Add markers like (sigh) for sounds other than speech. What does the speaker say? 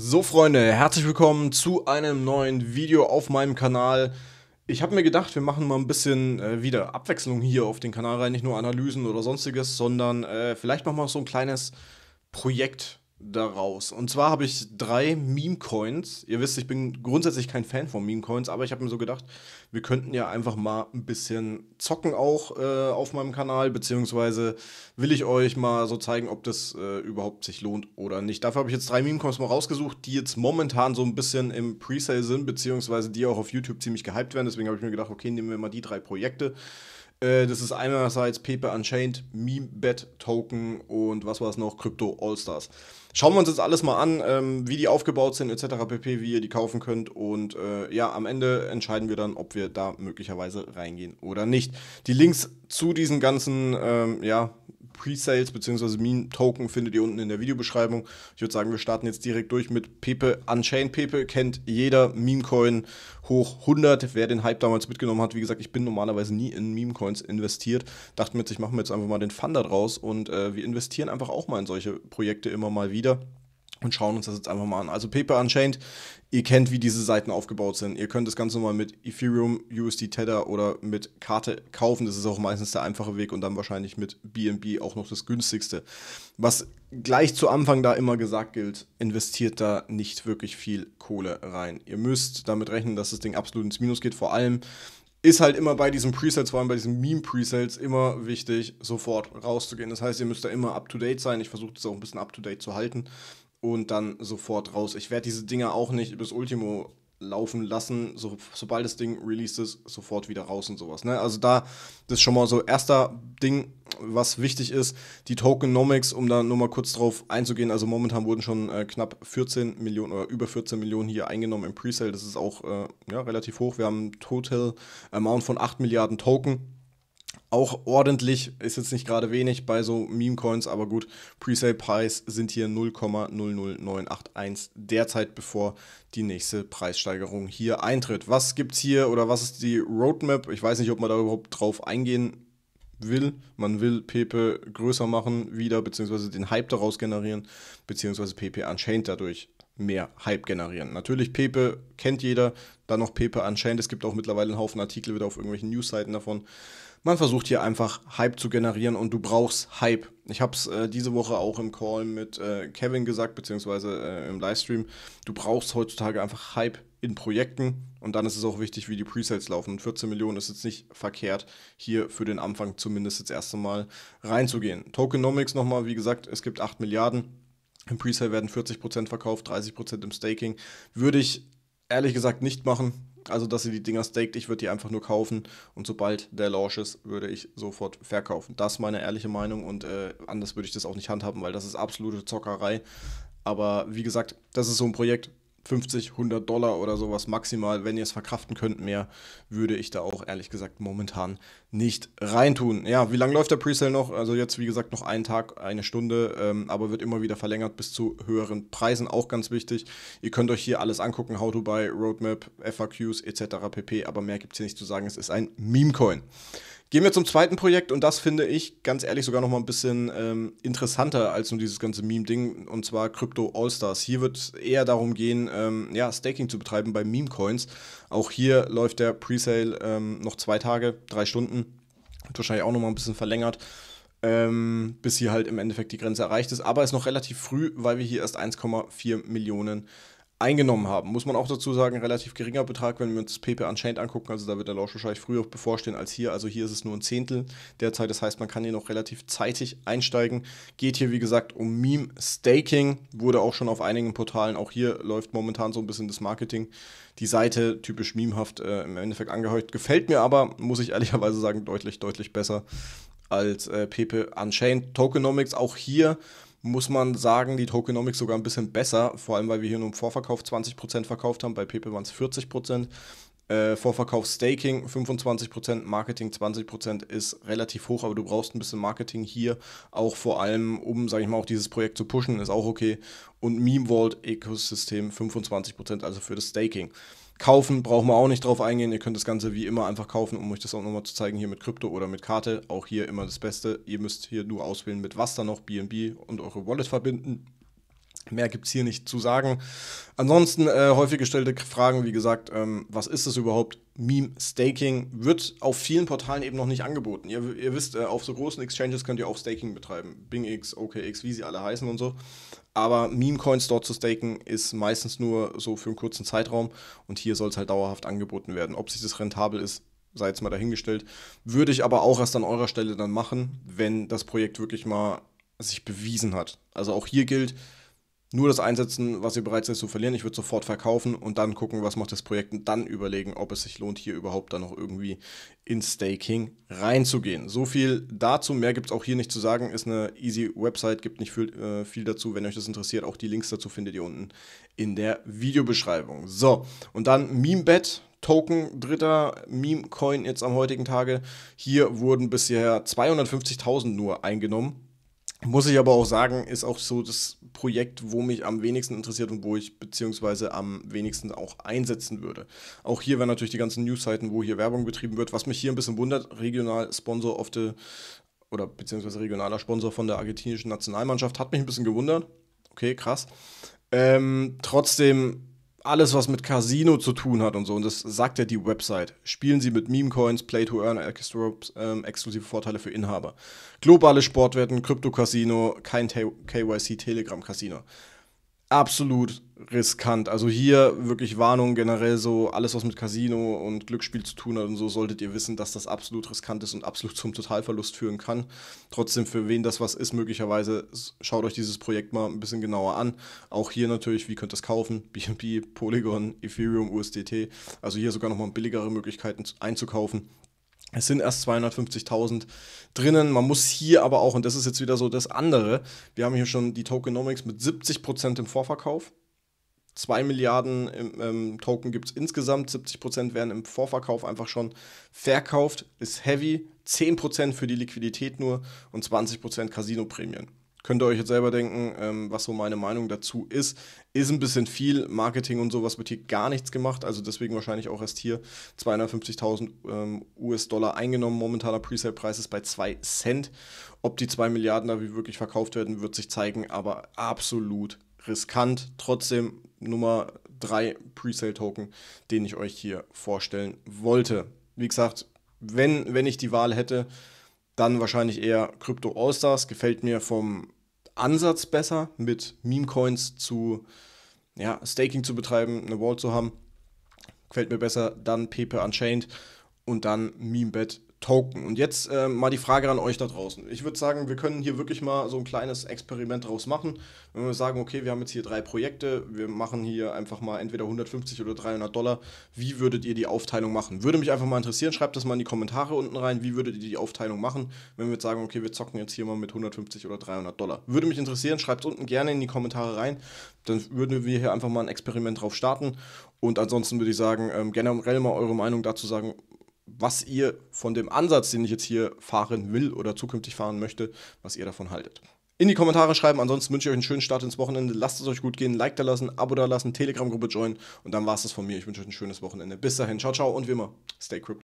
So Freunde, herzlich willkommen zu einem neuen Video auf meinem Kanal. Ich habe mir gedacht, wir machen mal ein bisschen äh, wieder Abwechslung hier auf den Kanal rein, nicht nur Analysen oder sonstiges, sondern äh, vielleicht machen wir so ein kleines Projekt, daraus. Und zwar habe ich drei Meme-Coins. Ihr wisst, ich bin grundsätzlich kein Fan von Meme-Coins, aber ich habe mir so gedacht, wir könnten ja einfach mal ein bisschen zocken auch äh, auf meinem Kanal, beziehungsweise will ich euch mal so zeigen, ob das äh, überhaupt sich lohnt oder nicht. Dafür habe ich jetzt drei Meme-Coins mal rausgesucht, die jetzt momentan so ein bisschen im Presale sind, beziehungsweise die auch auf YouTube ziemlich gehypt werden. Deswegen habe ich mir gedacht, okay, nehmen wir mal die drei Projekte äh, das ist einerseits Paper Unchained, Meme Bet Token und was war es noch? Crypto All Stars. Schauen wir uns jetzt alles mal an, ähm, wie die aufgebaut sind, etc. pp, wie ihr die kaufen könnt. Und äh, ja, am Ende entscheiden wir dann, ob wir da möglicherweise reingehen oder nicht. Die Links zu diesen ganzen ähm, ja, Presales bzw. Meme Token findet ihr unten in der Videobeschreibung. Ich würde sagen, wir starten jetzt direkt durch mit Pepe Unchained. Pepe kennt jeder Meme Coin hoch 100. Wer den Hype damals mitgenommen hat, wie gesagt, ich bin normalerweise nie in Meme Coins investiert. Dachten wir jetzt, ich mache mir jetzt einfach mal den Fun daraus und äh, wir investieren einfach auch mal in solche Projekte immer mal wieder und schauen uns das jetzt einfach mal an. Also Paper Unchained, ihr kennt, wie diese Seiten aufgebaut sind. Ihr könnt das Ganze mal mit Ethereum, USD Tether oder mit Karte kaufen. Das ist auch meistens der einfache Weg und dann wahrscheinlich mit BNB auch noch das günstigste. Was gleich zu Anfang da immer gesagt gilt, investiert da nicht wirklich viel Kohle rein. Ihr müsst damit rechnen, dass das Ding absolut ins Minus geht. Vor allem ist halt immer bei diesen Presets, vor allem bei diesen Meme-Presets, immer wichtig, sofort rauszugehen. Das heißt, ihr müsst da immer up-to-date sein. Ich versuche das auch ein bisschen up-to-date zu halten und dann sofort raus. Ich werde diese Dinger auch nicht bis Ultimo laufen lassen, so, sobald das Ding released ist, sofort wieder raus und sowas. Ne? Also da, das ist schon mal so erster Ding, was wichtig ist, die Tokenomics, um da nur mal kurz drauf einzugehen. Also momentan wurden schon äh, knapp 14 Millionen oder über 14 Millionen hier eingenommen im Presale. Das ist auch äh, ja, relativ hoch. Wir haben ein Total Amount von 8 Milliarden Token auch ordentlich, ist jetzt nicht gerade wenig bei so Meme-Coins, aber gut, Presale-Preis sind hier 0,00981 derzeit, bevor die nächste Preissteigerung hier eintritt. Was gibt es hier oder was ist die Roadmap? Ich weiß nicht, ob man da überhaupt drauf eingehen will. Man will Pepe größer machen wieder, beziehungsweise den Hype daraus generieren, beziehungsweise Pepe Unchained dadurch mehr Hype generieren. Natürlich Pepe kennt jeder, dann noch Pepe Unchained. Es gibt auch mittlerweile einen Haufen Artikel wieder auf irgendwelchen News-Seiten davon. Man versucht hier einfach Hype zu generieren und du brauchst Hype. Ich habe es äh, diese Woche auch im Call mit äh, Kevin gesagt, beziehungsweise äh, im Livestream. Du brauchst heutzutage einfach Hype in Projekten und dann ist es auch wichtig, wie die Presales laufen. Und 14 Millionen ist jetzt nicht verkehrt, hier für den Anfang zumindest jetzt erst einmal reinzugehen. Tokenomics nochmal, wie gesagt, es gibt 8 Milliarden. Im Presale werden 40% verkauft, 30% im Staking. Würde ich ehrlich gesagt nicht machen. Also, dass sie die Dinger staked, ich würde die einfach nur kaufen und sobald der Launch ist, würde ich sofort verkaufen. Das ist meine ehrliche Meinung und äh, anders würde ich das auch nicht handhaben, weil das ist absolute Zockerei. Aber wie gesagt, das ist so ein Projekt, 50, 100 Dollar oder sowas maximal, wenn ihr es verkraften könnt, mehr würde ich da auch ehrlich gesagt momentan nicht reintun. Ja, wie lange läuft der Presale noch? Also jetzt, wie gesagt, noch einen Tag, eine Stunde, ähm, aber wird immer wieder verlängert bis zu höheren Preisen, auch ganz wichtig. Ihr könnt euch hier alles angucken, How to Buy, Roadmap, FAQs etc. pp, aber mehr gibt es hier nicht zu sagen, es ist ein Meme-Coin. Gehen wir zum zweiten Projekt und das finde ich ganz ehrlich sogar noch mal ein bisschen ähm, interessanter als nur dieses ganze Meme-Ding und zwar Crypto Allstars. Hier wird es eher darum gehen, ähm, ja, Staking zu betreiben bei Meme-Coins. Auch hier läuft der Presale ähm, noch zwei Tage, drei Stunden. Wird wahrscheinlich auch noch mal ein bisschen verlängert. Ähm, bis hier halt im Endeffekt die Grenze erreicht ist. Aber ist noch relativ früh, weil wir hier erst 1,4 Millionen eingenommen haben. Muss man auch dazu sagen, relativ geringer Betrag, wenn wir uns PP Unchained angucken. Also da wird der Launch wahrscheinlich früher bevorstehen als hier. Also hier ist es nur ein Zehntel derzeit. Das heißt, man kann hier noch relativ zeitig einsteigen. Geht hier, wie gesagt, um Meme-Staking. Wurde auch schon auf einigen Portalen. Auch hier läuft momentan so ein bisschen das Marketing. Die Seite, typisch memehaft, äh, im Endeffekt angeheuert. Gefällt mir aber, muss ich (laughs) ehrlicherweise sagen, deutlich, deutlich besser als äh, PP Unchained. Tokenomics auch hier muss man sagen, die Tokenomics sogar ein bisschen besser, vor allem weil wir hier nur im Vorverkauf 20% verkauft haben, bei Pepe waren es 40%. Äh, Vorverkauf Staking 25%, Marketing 20% ist relativ hoch, aber du brauchst ein bisschen Marketing hier, auch vor allem, um, sage ich mal, auch dieses Projekt zu pushen, ist auch okay. Und Meme Vault Ecosystem 25%, also für das Staking. Kaufen brauchen wir auch nicht drauf eingehen. Ihr könnt das Ganze wie immer einfach kaufen, um euch das auch nochmal zu zeigen, hier mit Krypto oder mit Karte. Auch hier immer das Beste. Ihr müsst hier nur auswählen, mit was da noch BNB und eure Wallet verbinden. Mehr gibt es hier nicht zu sagen. Ansonsten äh, häufig gestellte Fragen, wie gesagt, ähm, was ist das überhaupt? Meme-Staking wird auf vielen Portalen eben noch nicht angeboten. Ihr, ihr wisst, äh, auf so großen Exchanges könnt ihr auch Staking betreiben. BingX, OKX, wie sie alle heißen und so. Aber Meme-Coins dort zu staken ist meistens nur so für einen kurzen Zeitraum und hier soll es halt dauerhaft angeboten werden. Ob sich das rentabel ist, sei jetzt mal dahingestellt. Würde ich aber auch erst an eurer Stelle dann machen, wenn das Projekt wirklich mal sich bewiesen hat. Also auch hier gilt, nur das einsetzen, was ihr bereit seid zu verlieren. Ich würde sofort verkaufen und dann gucken, was macht das Projekt und dann überlegen, ob es sich lohnt, hier überhaupt dann noch irgendwie in Staking reinzugehen. So viel dazu. Mehr gibt es auch hier nicht zu sagen. Ist eine easy Website, gibt nicht viel, äh, viel dazu. Wenn euch das interessiert, auch die Links dazu findet ihr unten in der Videobeschreibung. So, und dann MemeBet. Token, dritter Meme-Coin jetzt am heutigen Tage. Hier wurden bisher 250.000 nur eingenommen muss ich aber auch sagen, ist auch so das Projekt, wo mich am wenigsten interessiert und wo ich beziehungsweise am wenigsten auch einsetzen würde. Auch hier werden natürlich die ganzen Newsseiten, wo hier Werbung betrieben wird. Was mich hier ein bisschen wundert, regional Sponsor of the, oder beziehungsweise regionaler Sponsor von der argentinischen Nationalmannschaft, hat mich ein bisschen gewundert. Okay, krass. Ähm, trotzdem alles, was mit Casino zu tun hat und so. Und das sagt ja die Website. Spielen Sie mit Meme-Coins, Play-to-Earn, ähm, exklusive Vorteile für Inhaber. Globale Sportwetten, Krypto-Casino, kein KYC-Telegram-Casino absolut riskant. Also hier wirklich Warnung generell so, alles was mit Casino und Glücksspiel zu tun hat und so, solltet ihr wissen, dass das absolut riskant ist und absolut zum Totalverlust führen kann. Trotzdem, für wen das was ist, möglicherweise schaut euch dieses Projekt mal ein bisschen genauer an. Auch hier natürlich, wie könnt ihr es kaufen? BNB, (laughs) Polygon, Ethereum, USDT. Also hier sogar noch mal billigere Möglichkeiten einzukaufen. Es sind erst 250.000 drinnen. Man muss hier aber auch, und das ist jetzt wieder so das andere, wir haben hier schon die Tokenomics mit 70% im Vorverkauf. 2 Milliarden ähm, Token gibt es insgesamt, 70% werden im Vorverkauf einfach schon verkauft, ist heavy, 10% für die Liquidität nur und 20% Casino-Prämien. Könnt ihr euch jetzt selber denken, ähm, was so meine Meinung dazu ist. Ist ein bisschen viel. Marketing und sowas wird hier gar nichts gemacht. Also deswegen wahrscheinlich auch erst hier 250.000 ähm, US-Dollar eingenommen. Momentaner Presale-Preis ist bei 2 Cent. Ob die 2 Milliarden da wie wirklich verkauft werden, wird sich zeigen, aber absolut riskant. Trotzdem Nummer 3 Presale-Token, den ich euch hier vorstellen wollte. Wie gesagt, wenn, wenn ich die Wahl hätte, dann wahrscheinlich eher Crypto Allstars. Gefällt mir vom Ansatz besser, mit Meme-Coins zu ja, Staking zu betreiben, eine Wall zu haben. Gefällt mir besser, dann Pepe Unchained und dann meme Memebet Token. Und jetzt äh, mal die Frage an euch da draußen. Ich würde sagen, wir können hier wirklich mal so ein kleines Experiment draus machen. Wenn wir sagen, okay, wir haben jetzt hier drei Projekte, wir machen hier einfach mal entweder 150 oder 300 Dollar. Wie würdet ihr die Aufteilung machen? Würde mich einfach mal interessieren. Schreibt das mal in die Kommentare unten rein. Wie würdet ihr die Aufteilung machen, wenn wir jetzt sagen, okay, wir zocken jetzt hier mal mit 150 oder 300 Dollar? Würde mich interessieren. Schreibt es unten gerne in die Kommentare rein. Dann würden wir hier einfach mal ein Experiment drauf starten. Und ansonsten würde ich sagen, ähm, generell mal eure Meinung dazu sagen, was ihr von dem Ansatz, den ich jetzt hier fahren will oder zukünftig fahren möchte, was ihr davon haltet. In die Kommentare schreiben, ansonsten wünsche ich euch einen schönen Start ins Wochenende. Lasst es euch gut gehen, Like da lassen, Abo da lassen, Telegram-Gruppe joinen und dann war es das von mir. Ich wünsche euch ein schönes Wochenende. Bis dahin, ciao, ciao und wie immer, stay crypto.